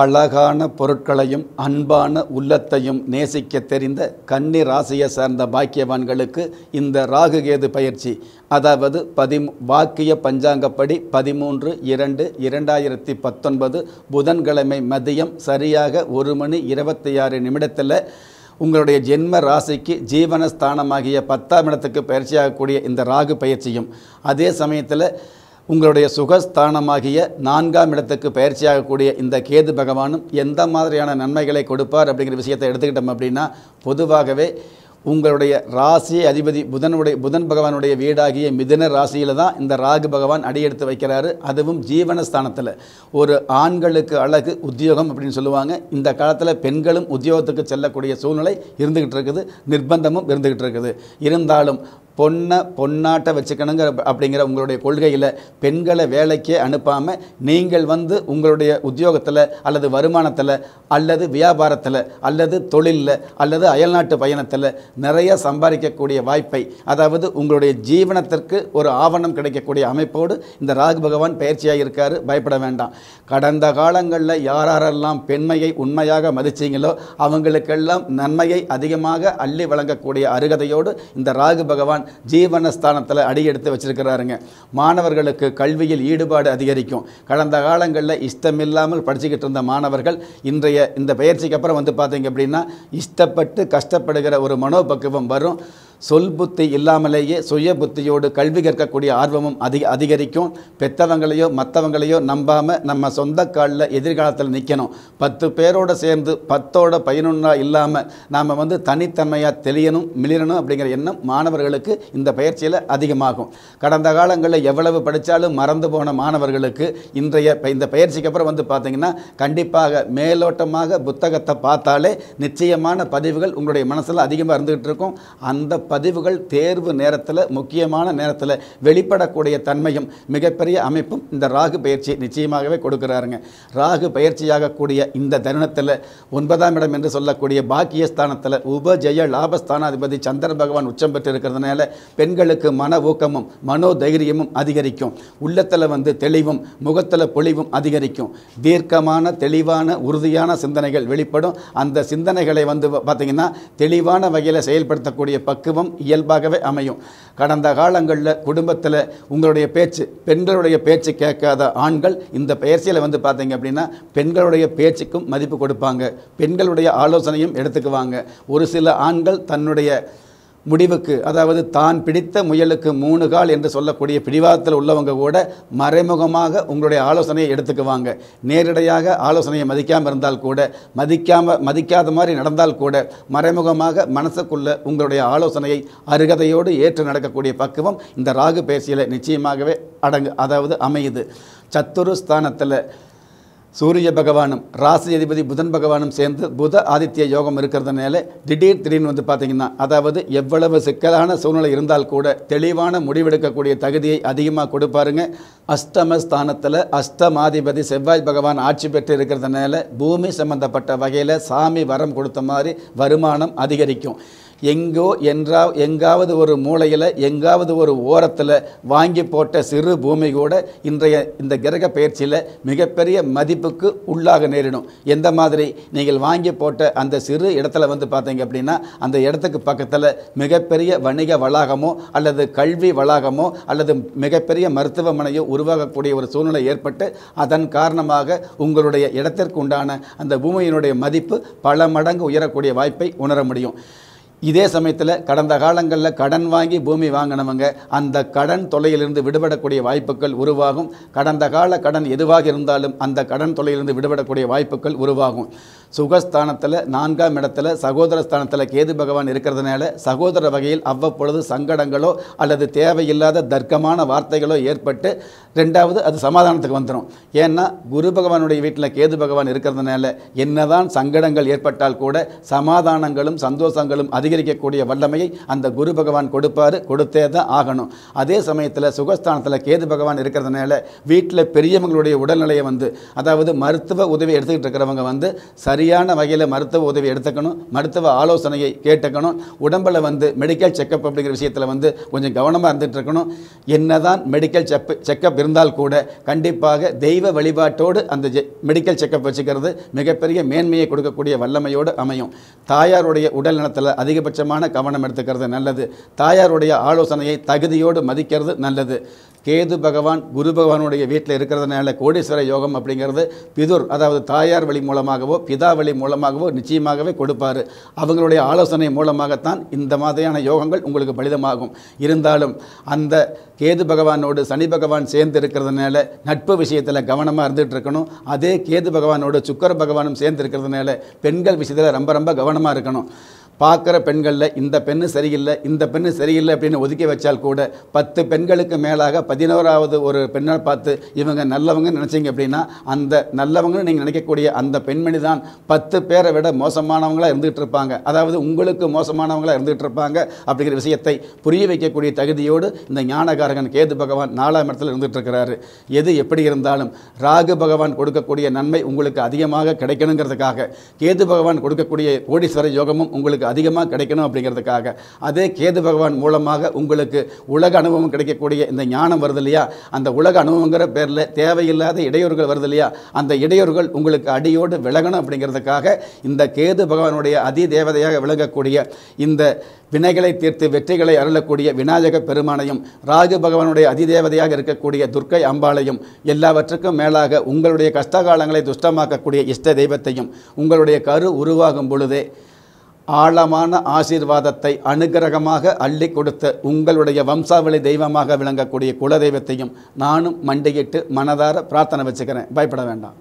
அழகான பொருட்களையும் அன்பான உள்ளத்தையும் நேசிக்க தெரிந்த கன்னி ராசியை சார்ந்த பாக்கியவான்களுக்கு இந்த ராகுகேது பயிற்சி அதாவது பதி வாக்கிய பஞ்சாங்கப்படி பதிமூன்று இரண்டு இரண்டாயிரத்தி பத்தொன்பது புதன்கிழமை மதியம் சரியாக ஒரு மணி இருபத்தி ஆறு நிமிடத்தில் உங்களுடைய ஜென்ம ராசிக்கு ஜீவனஸ்தானமாகிய பத்தாம் இடத்துக்கு பயிற்சியாகக்கூடிய இந்த ராகு பயிற்சியும் அதே சமயத்தில் உங்களுடைய சுகஸ்தானமாகிய நான்காம் இடத்துக்கு பயிற்சியாகக்கூடிய இந்த கேது பகவானும் எந்த மாதிரியான நன்மைகளை கொடுப்பார் அப்படிங்கிற விஷயத்தை எடுத்துக்கிட்டோம் அப்படின்னா பொதுவாகவே உங்களுடைய ராசி அதிபதி புதனுடைய புதன் பகவானுடைய வீடாகிய மிதன ராசியில் தான் இந்த ராகு பகவான் அடியெடுத்து வைக்கிறாரு அதுவும் ஜீவனஸ்தானத்தில் ஒரு ஆண்களுக்கு அழகு உத்தியோகம் அப்படின்னு சொல்லுவாங்க இந்த காலத்தில் பெண்களும் உத்தியோகத்துக்கு செல்லக்கூடிய சூழ்நிலை இருந்துக்கிட்டு இருக்குது நிர்பந்தமும் இருந்துக்கிட்டு இருக்குது இருந்தாலும் பொண்ணை பொன்னாட்டை வச்சுக்கணுங்கிற அப்படிங்கிற உங்களுடைய கொள்கையில் பெண்களை வேலைக்கே அனுப்பாமல் நீங்கள் வந்து உங்களுடைய உத்தியோகத்தில் அல்லது வருமானத்தில் அல்லது வியாபாரத்தில் அல்லது தொழிலில் அல்லது அயல்நாட்டு பயணத்தில் நிறைய சம்பாதிக்கக்கூடிய வாய்ப்பை அதாவது உங்களுடைய ஜீவனத்திற்கு ஒரு ஆவணம் கிடைக்கக்கூடிய அமைப்போடு இந்த ராகு பகவான் பயிற்சியாக இருக்கார் பயப்பட வேண்டாம் கடந்த காலங்களில் யாரெல்லாம் பெண்மையை உண்மையாக மதிச்சிங்களோ அவங்களுக்கெல்லாம் நன்மையை அதிகமாக அள்ளி வழங்கக்கூடிய அருகதையோடு இந்த ராகு பகவான் ஜீவனஸ்தானத்தில் அடியெடுத்து வச்சுருக்கிறாருங்க மாணவர்களுக்கு கல்வியில் ஈடுபாடு அதிகரிக்கும் கடந்த காலங்களில் இஷ்டமில்லாமல் படிச்சுக்கிட்டு இருந்த மாணவர்கள் இன்றைய இந்த பயிற்சிக்கு அப்புறம் வந்து பார்த்தீங்க அப்படின்னா இஷ்டப்பட்டு கஷ்டப்படுகிற ஒரு மனோபக்குவம் வரும் சொல் புத்தி இல்லாமலேயே சுய புத்தியோடு கல்வி கற்கக்கூடிய ஆர்வமும் அதிக அதிகரிக்கும் பெற்றவங்களையோ மற்றவங்களையோ நம்பாமல் நம்ம சொந்த காலில் எதிர்காலத்தில் நிற்கணும் பத்து பேரோடு சேர்ந்து பத்தோட பயனுள்ளா இல்லாமல் நாம் வந்து தனித்தன்மையாக தெளியணும் மிளிரணும் அப்படிங்கிற எண்ணம் மாணவர்களுக்கு இந்த பயிற்சியில் அதிகமாகும் கடந்த காலங்களில் எவ்வளவு படித்தாலும் மறந்து போன மாணவர்களுக்கு இன்றைய இந்த பயிற்சிக்கு அப்புறம் வந்து பார்த்திங்கன்னா கண்டிப்பாக மேலோட்டமாக புத்தகத்தை பார்த்தாலே நிச்சயமான பதிவுகள் உங்களுடைய மனசில் அதிகமாக இருந்துகிட்டு இருக்கும் அந்த பதிவுகள் தேர்வு நேரத்தில் முக்கியமான நேரத்தில் வெளிப்படக்கூடிய தன்மையும் மிகப்பெரிய அமைப்பும் இந்த ராகு பயிற்சி நிச்சயமாகவே கொடுக்குறாருங்க ராகு பயிற்சியாகக்கூடிய இந்த தருணத்தில் ஒன்பதாம் இடம் என்று சொல்லக்கூடிய பாக்கியஸ்தானத்தில் உபஜய லாபஸ்தானாதிபதி சந்திர பகவான் உச்சம் பெற்று இருக்கிறதுனால பெண்களுக்கு மன ஊக்கமும் மனோதைரியமும் அதிகரிக்கும் உள்ளத்தில் வந்து தெளிவும் முகத்தில் பொழிவும் அதிகரிக்கும் தீர்க்கமான தெளிவான உறுதியான சிந்தனைகள் வெளிப்படும் அந்த சிந்தனைகளை வந்து பார்த்திங்கன்னா தெளிவான வகையில் செயல்படுத்தக்கூடிய பக்குவம் சமத்துவம் இயல்பாகவே அமையும் கடந்த காலங்களில் குடும்பத்தில் உங்களுடைய பேச்சு பெண்களுடைய பேச்சு கேட்காத ஆண்கள் இந்த பயிற்சியில் வந்து பார்த்தீங்க அப்படின்னா பெண்களுடைய பேச்சுக்கும் மதிப்பு கொடுப்பாங்க பெண்களுடைய ஆலோசனையும் எடுத்துக்குவாங்க ஒரு சில ஆண்கள் தன்னுடைய முடிவுக்கு அதாவது தான் பிடித்த முயலுக்கு மூணு கால் என்று சொல்லக்கூடிய பிடிவாதத்தில் உள்ளவங்க கூட மறைமுகமாக உங்களுடைய ஆலோசனையை எடுத்துக்குவாங்க நேரடியாக ஆலோசனையை மதிக்காமல் இருந்தால் கூட மதிக்காமல் மதிக்காத மாதிரி நடந்தால் கூட மறைமுகமாக மனசுக்குள்ள உங்களுடைய ஆலோசனையை அருகதையோடு ஏற்று நடக்கக்கூடிய பக்குவம் இந்த ராகு பேசியில் நிச்சயமாகவே அடங்கு அதாவது அமையுது சத்துரு ஸ்தானத்தில் சூரிய பகவானும் ராசி அதிபதி புதன் பகவானும் சேர்ந்து புத ஆதித்ய யோகம் இருக்கிறதுனால திடீர் திடீர்னு வந்து பார்த்திங்கன்னா அதாவது எவ்வளவு சிக்கலான சூழ்நிலை இருந்தால் கூட தெளிவான முடிவெடுக்கக்கூடிய தகுதியை அதிகமாக கொடுப்பாருங்க அஷ்டமஸ்தானத்தில் அஷ்டமாதிபதி செவ்வாய் பகவான் ஆட்சி பெற்று இருக்கிறதுனால பூமி சம்பந்தப்பட்ட வகையில் சாமி வரம் கொடுத்த மாதிரி வருமானம் அதிகரிக்கும் எங்கோ என்றா எங்காவது ஒரு மூலையில் எங்காவது ஒரு ஓரத்தில் வாங்கி போட்ட சிறு பூமி கூட இன்றைய இந்த கிரக பயிற்சியில் மிகப்பெரிய மதிப்புக்கு உள்ளாக நேரிடும் எந்த மாதிரி நீங்கள் வாங்கி போட்ட அந்த சிறு இடத்துல வந்து பார்த்தீங்க அப்படின்னா அந்த இடத்துக்கு பக்கத்தில் மிகப்பெரிய வணிக வளாகமோ அல்லது கல்வி வளாகமோ அல்லது மிகப்பெரிய மருத்துவமனையோ உருவாகக்கூடிய ஒரு சூழ்நிலை ஏற்பட்டு அதன் காரணமாக உங்களுடைய இடத்திற்கு உண்டான அந்த பூமியினுடைய மதிப்பு பல மடங்கு உயரக்கூடிய வாய்ப்பை உணர முடியும் இதே சமயத்தில் கடந்த காலங்களில் கடன் வாங்கி பூமி வாங்கினவங்க அந்த கடன் தொலையிலிருந்து விடுபடக்கூடிய வாய்ப்புகள் உருவாகும் கடந்த கால கடன் எதுவாக இருந்தாலும் அந்த கடன் தொலையிலிருந்து விடுபடக்கூடிய வாய்ப்புகள் உருவாகும் சுகஸ்தானத்தில் நான்காம் இடத்துல சகோதர ஸ்தானத்தில் கேது பகவான் இருக்கிறதுனால சகோதர வகையில் அவ்வப்பொழுது சங்கடங்களோ அல்லது தேவையில்லாத தர்க்கமான வார்த்தைகளோ ஏற்பட்டு ரெண்டாவது அது சமாதானத்துக்கு வந்துடும் ஏன்னா குரு பகவானுடைய வீட்டில் கேது பகவான் இருக்கிறதுனால என்னதான் சங்கடங்கள் ஏற்பட்டால் கூட சமாதானங்களும் சந்தோஷங்களும் அதிக அதிகரிக்கக்கூடிய வல்லமையை அந்த குரு பகவான் கொடுப்பார் கொடுத்தே தான் ஆகணும் அதே சமயத்தில் சுகஸ்தானத்தில் கேது பகவான் இருக்கிறதுனால வீட்டில் பெரியவங்களுடைய உடல்நிலையை வந்து அதாவது மருத்துவ உதவி எடுத்துக்கிட்டு இருக்கிறவங்க வந்து சரியான வகையில் மருத்துவ உதவி எடுத்துக்கணும் மருத்துவ ஆலோசனையை கேட்டுக்கணும் உடம்பில் வந்து மெடிக்கல் செக்கப் அப்படிங்கிற விஷயத்தில் வந்து கொஞ்சம் கவனமாக இருந்துகிட்டு இருக்கணும் என்னதான் மெடிக்கல் செப் செக்கப் இருந்தால் கூட கண்டிப்பாக தெய்வ வழிபாட்டோடு அந்த மெடிக்கல் செக்கப் வச்சுக்கிறது மிகப்பெரிய மேன்மையை கொடுக்கக்கூடிய வல்லமையோடு அமையும் தாயாருடைய உடல் நலத்தில் அதிக அதிகபட்சமான கவனம் எடுத்துக்கிறது நல்லது தாயாருடைய ஆலோசனையை தகுதியோடு மதிக்கிறது நல்லது கேது பகவான் குரு பகவானுடைய வீட்டில் இருக்கிறதுனால கோடீஸ்வர யோகம் அப்படிங்கிறது பிதுர் அதாவது தாயார் வழி மூலமாகவோ பிதா வழி மூலமாகவோ நிச்சயமாகவே கொடுப்பார் அவங்களுடைய ஆலோசனை மூலமாகத்தான் இந்த மாதிரியான யோகங்கள் உங்களுக்கு பலிதமாகும் இருந்தாலும் அந்த கேது பகவானோடு சனி பகவான் சேர்ந்து இருக்கிறதுனால நட்பு விஷயத்தில் கவனமாக இருந்துகிட்டு இருக்கணும் அதே கேது பகவானோடு சுக்கர பகவானும் சேர்ந்து இருக்கிறதுனால பெண்கள் விஷயத்தில் ரொம்ப ரொம்ப கவனமாக இருக்கணும் பார்க்குற பெண்களில் இந்த பெண்ணு சரியில்லை இந்த பெண்ணு சரியில்லை அப்படின்னு ஒதுக்கி வச்சால் கூட பத்து பெண்களுக்கு மேலாக பதினோராவது ஒரு பெண்ணை பார்த்து இவங்க நல்லவங்க நினச்சிங்க அப்படின்னா அந்த நல்லவங்கன்னு நீங்கள் நினைக்கக்கூடிய அந்த பெண்மணி தான் பத்து பேரை விட மோசமானவங்களாக இருந்துகிட்டு இருப்பாங்க அதாவது உங்களுக்கு மோசமானவங்களாக இருந்துகிட்டு இருப்பாங்க அப்படிங்கிற விஷயத்தை புரிய வைக்கக்கூடிய தகுதியோடு இந்த ஞானகாரகன் கேது பகவான் நாலாம் இடத்துல இருந்துகிட்டு இருக்கிறாரு எது எப்படி இருந்தாலும் ராகு பகவான் கொடுக்கக்கூடிய நன்மை உங்களுக்கு அதிகமாக கிடைக்கணுங்கிறதுக்காக கேது பகவான் கொடுக்கக்கூடிய கோடீஸ்வர யோகமும் உங்களுக்கு அதிகமாக கிடைக்கணும் அப்படிங்கிறதுக்காக அதே கேது பகவான் மூலமாக உங்களுக்கு உலக அனுபவம் கிடைக்கக்கூடிய இந்த ஞானம் வருது இல்லையா அந்த உலக அனுபவங்கிற பேரில் தேவையில்லாத இடையூறுகள் வருது இல்லையா அந்த இடையூறுகள் உங்களுக்கு அடியோடு விலகணும் அப்படிங்கிறதுக்காக இந்த கேது பகவானுடைய அதி தேவதையாக விளங்கக்கூடிய இந்த வினைகளை தீர்த்து வெற்றிகளை அருளக்கூடிய விநாயக பெருமானையும் ராகு பகவானுடைய அதிதேவதையாக இருக்கக்கூடிய துர்க்கை அம்பாளையும் எல்லாவற்றுக்கும் மேலாக உங்களுடைய கஷ்டகாலங்களை துஷ்டமாக்கக்கூடிய இஷ்ட தெய்வத்தையும் உங்களுடைய கரு உருவாகும் பொழுதே ஆழமான ஆசீர்வாதத்தை அனுகிரகமாக அள்ளி கொடுத்த உங்களுடைய வம்சாவளி தெய்வமாக விளங்கக்கூடிய குலதெய்வத்தையும் நானும் மண்டியிட்டு மனதார பிரார்த்தனை வச்சுக்கிறேன் பயப்பட வேண்டாம்